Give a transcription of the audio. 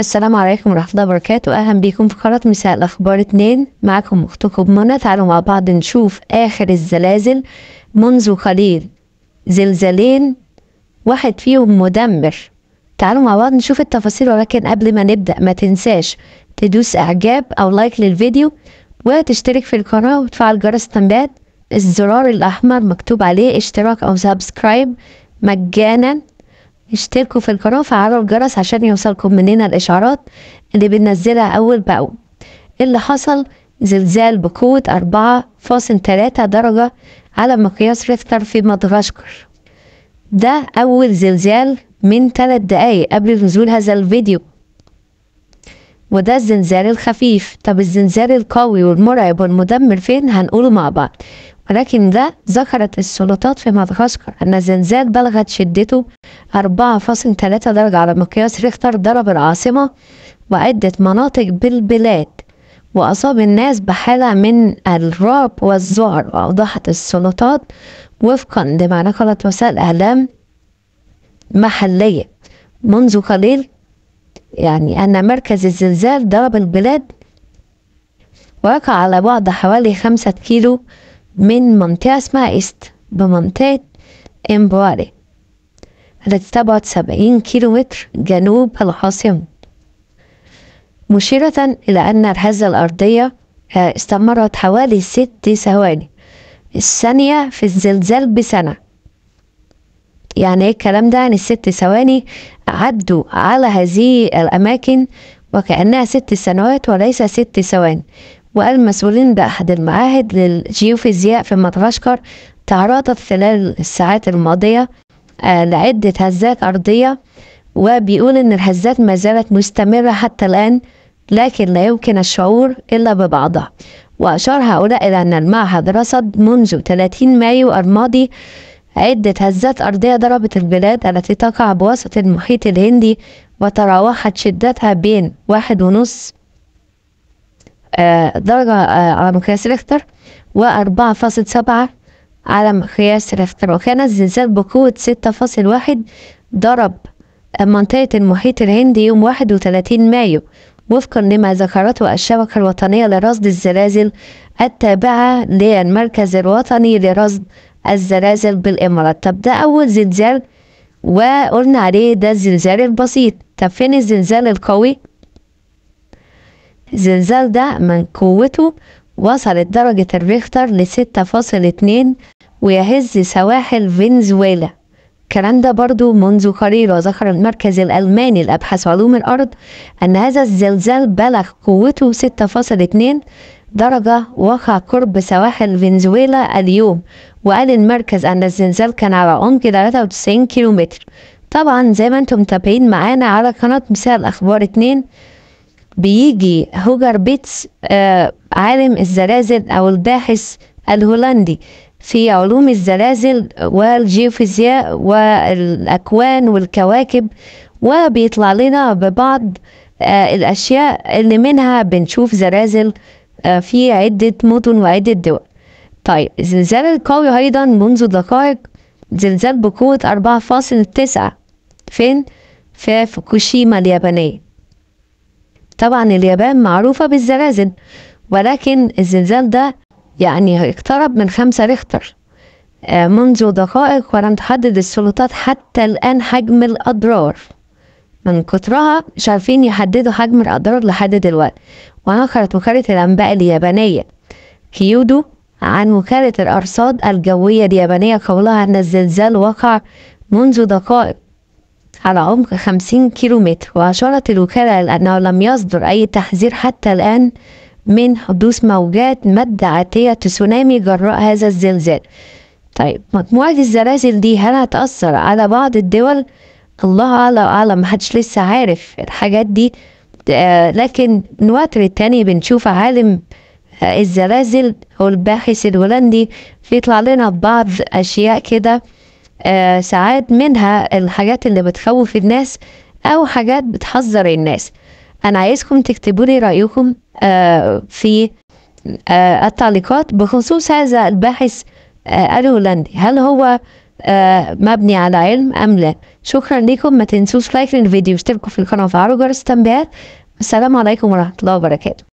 السلام عليكم ورحمة الله وبركاته أهلا بيكم في قناة مساء الأخبار اتنين معاكم أختكم منى تعالوا مع بعض نشوف آخر الزلازل منذ قليل زلزالين واحد فيهم مدمر تعالوا مع بعض نشوف التفاصيل ولكن قبل ما نبدأ ما تنساش تدوس إعجاب أو لايك للفيديو وتشترك في القناة وتفعل جرس التنبيهات الزرار الأحمر مكتوب عليه اشتراك أو سبسكرايب مجانا اشتركوا في القناة وفعلوا الجرس عشان يوصلكم مننا الإشعارات اللي بننزلها أول بأول إيه اللي حصل زلزال بقوة 4.3 درجة على مقياس ريختر في مدغشقر ده أول زلزال من 3 دقايق قبل نزول هذا الفيديو وده الزلزال الخفيف طب الزلزال القوي والمرعب والمدمر فين هنقوله مع بعض ولكن ده ذكرت السلطات في مدغشقر أن زلزال بلغت شدته 4.3 درجة على مقياس ريختر ضرب العاصمة وعدة مناطق بالبلاد وأصاب الناس بحالة من الرعب والذعر وأوضحت السلطات وفقا لما نقلت وسائل إعلام محلية منذ قليل يعني أن مركز الزلزال ضرب البلاد وقع على بعد حوالي خمسة كيلو من منطقة اسمها إست بمنطقة إمبواري التي تبعد سبعين كيلو متر جنوب العاصمة مشيرة إلى أن الهزة الأرضية آه، استمرت حوالي ست ثواني الثانية في الزلزال بسنة يعني ايه الكلام ده يعني الست ثواني عدوا على هذه الأماكن وكأنها ست سنوات وليس ست ثواني والمسؤولين بأحد المعاهد للجيوفيزياء في مدغشقر تعرضت خلال الساعات الماضية آه، لعدة هزات أرضية وبيقول إن الهزات ما زالت مستمرة حتى الآن لكن لا يمكن الشعور إلا ببعضها وأشار هؤلاء إلى أن المعهد رصد منذ 30 مايو الماضي عدة هزات أرضية ضربت البلاد التي تقع بوسط المحيط الهندي وتراوحت شدتها بين واحد ونص آه، درجة آه، على مقياس ريختر وأربعة فاصل سبعة على مقياس ريختر وكان الزلزال بقوة ستة فاصل واحد ضرب آه، منطقة المحيط الهندي يوم واحد وتلاتين مايو وفقا لما ذكرته الشبكة الوطنية لرصد الزلازل التابعة للمركز الوطني لرصد الزلازل بالإمارات طب ده أول زلزال وقلنا عليه ده الزلزال البسيط طب فين الزلزال القوي الزلزال ده من قوته وصلت درجة الريختر لستة فاصل اتنين ويهز سواحل فنزويلا الكلام ده برضو منذ قليل وذكر المركز الألماني لأبحاث علوم الأرض أن هذا الزلزال بلغ قوته ستة فاصل اتنين درجة وقع قرب سواحل فنزويلا اليوم وقال المركز أن الزلزال كان على عمق وتسعين كيلومتر طبعا زي ما انتم متابعين معانا على قناة مثال أخبار اتنين بيجي هوجر بيتس آه، عالم الزلازل أو الباحث الهولندي في علوم الزلازل والجيوفيزياء والأكوان والكواكب وبيطلع لنا ببعض آه، الأشياء اللي منها بنشوف زلازل آه، في عدة مدن وعدة دول طيب الزلزال القوي أيضا منذ دقائق زلزال بقوة 4.9 فين؟ في فوكوشيما اليابانية طبعا اليابان معروفة بالزلازل ولكن الزلزال ده يعني اقترب من خمسة ريختر آه، منذ دقائق ولم تحدد السلطات حتى الآن حجم الأضرار من كترها مش عارفين يحددوا حجم الأضرار لحد دلوقتي ونشرت وكالة الأنباء اليابانية كيودو عن وكالة الأرصاد الجوية اليابانية قولها أن الزلزال وقع منذ دقائق على عمق 50 كيلومتر وأشارت الوكالة إلى أنه لم يصدر أي تحذير حتى الآن من حدوث موجات مادة عاتية تسونامي جراء هذا الزلزال طيب مجموعة الزلازل دي هل هتأثر على بعض الدول؟ الله أعلم أعلم محدش لسه عارف الحاجات دي آه لكن من وقت للتاني بنشوف عالم آه الزلازل هو الباحث الهولندي بيطلع لنا ببعض أشياء كده آه، ساعات منها الحاجات اللي بتخوف الناس أو حاجات بتحذر الناس أنا عايزكم تكتبوا لي رأيكم آه، في آه، التعليقات بخصوص هذا الباحث الهولندي هل هو مبني على علم أم لا شكرا لكم ما تنسوش لايك للفيديو اشتركوا في القناة وفعلوا جرس التنبيهات السلام عليكم ورحمة الله وبركاته